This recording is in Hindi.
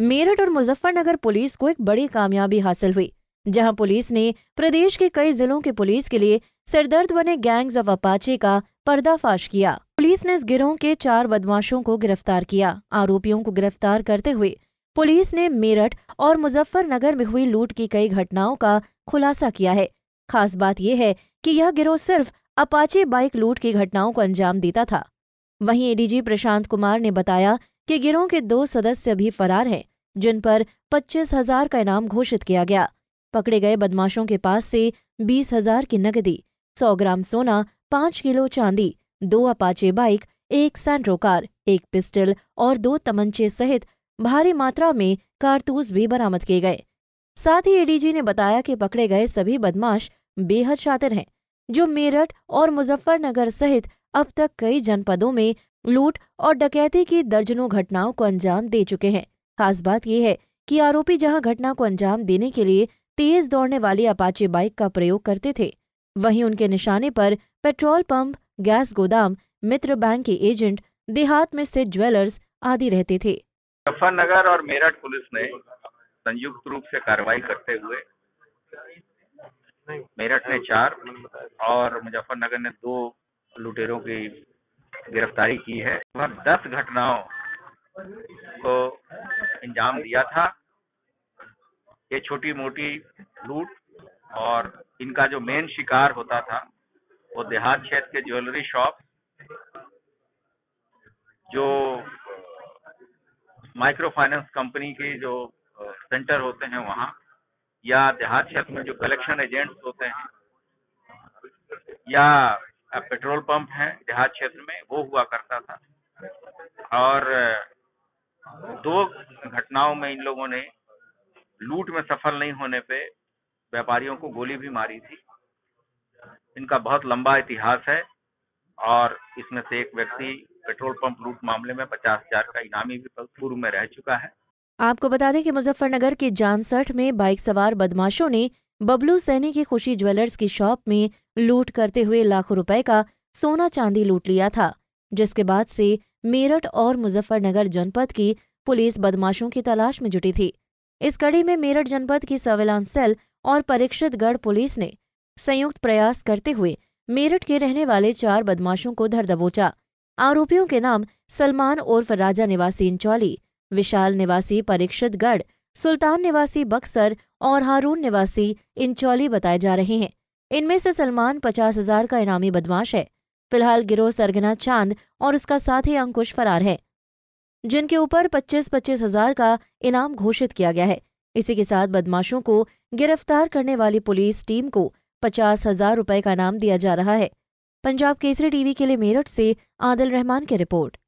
मेरठ और मुजफ्फरनगर पुलिस को एक बड़ी कामयाबी हासिल हुई जहां पुलिस ने प्रदेश के कई जिलों के पुलिस के लिए सरदर्द बने गैंग्स ऑफ अपाचे का पर्दाफाश किया पुलिस ने इस गिरोह के चार बदमाशों को गिरफ्तार किया आरोपियों को गिरफ्तार करते हुए पुलिस ने मेरठ और मुजफ्फरनगर में हुई लूट की कई घटनाओं का खुलासा किया है खास बात यह है कि यह गिरोह सिर्फ अपाचे बाइक लूट की घटनाओं को अंजाम देता था वहीं एडीजी प्रशांत कुमार ने बताया कि गिरोह के दो सदस्य भी फरार हैं जिन पर पच्चीस हजार का इनाम घोषित किया गया पकड़े गए बदमाशों के पास से बीस हजार की नकदी सौ ग्राम सोना पांच किलो चांदी दो अपाचे बाइक एक सेंट्रो कार एक पिस्टल और दो तमंचे सहित भारी मात्रा में कारतूस भी बरामद किए गए साथ ही एडीजी ने बताया कि पकड़े गए सभी बदमाश बेहद शातिर हैं जो मेरठ और मुजफ्फरनगर सहित अब तक कई जनपदों में लूट और डकैती की दर्जनों घटनाओं को अंजाम दे चुके हैं खास बात यह है कि आरोपी जहां घटना को अंजाम देने के लिए तेज दौड़ने वाली अपाचे बाइक का प्रयोग करते थे वहीं उनके निशाने पर पेट्रोल पंप गैस गोदाम मित्र बैंक के एजेंट देहात में स्थित ज्वेलर्स आदि रहते थे मुजफ्फरनगर और मेरठ पुलिस ने संयुक्त रूप से कार्रवाई करते हुए मेरठ ने चार और मुजफ्फरनगर ने दो लुटेरों की गिरफ्तारी की है वह दस घटनाओं को अंजाम दिया था ये छोटी मोटी लूट और इनका जो मेन शिकार होता था वो देहात क्षेत्र के ज्वेलरी शॉप जो माइक्रो फाइनेंस कंपनी के जो सेंटर होते हैं वहाँ या देहात क्षेत्र में जो कलेक्शन एजेंट्स होते हैं या पेट्रोल पंप है देहात क्षेत्र में वो हुआ करता था और दो घटनाओं में इन लोगों ने लूट में सफल नहीं होने पे व्यापारियों को गोली भी मारी थी इनका बहुत लंबा इतिहास है और इसमें से एक व्यक्ति पेट्रोल पंप लूट मामले में पचास हजार का इनामी भी पूर्व में रह चुका है आपको बता दें कि मुजफ्फरनगर के जानसठ में बाइक सवार बदमाशों ने बबलू सैनी की खुशी ज्वेलर्स की शॉप में लूट करते हुए लाखों रुपए का सोना चांदी लूट लिया था जिसके बाद से मेरठ और मुजफ्फरनगर जनपद की पुलिस बदमाशों की तलाश में जुटी थी इस कड़ी में मेरठ जनपद की सर्विलांस सेल और परीक्षितगढ़ पुलिस ने संयुक्त प्रयास करते हुए मेरठ के रहने वाले चार बदमाशों को धर दबोचा आरोपियों के नाम सलमान उर्फ राजा निवासी इंचौली विशाल निवासी परीक्षितगढ़ सुल्तान निवासी बक्सर और हारून निवासी इंचौली बताए जा रहे हैं इनमें से सलमान पचास हजार का इनामी बदमाश है फिलहाल गिरोह सरगना चांद और उसका साथी अंकुश फरार है जिनके ऊपर पच्चीस पच्चीस हजार का इनाम घोषित किया गया है इसी के साथ बदमाशों को गिरफ्तार करने वाली पुलिस टीम को पचास हजार रुपये का इनाम दिया जा रहा है पंजाब केसरी टीवी के लिए मेरठ से आदिल रहमान की रिपोर्ट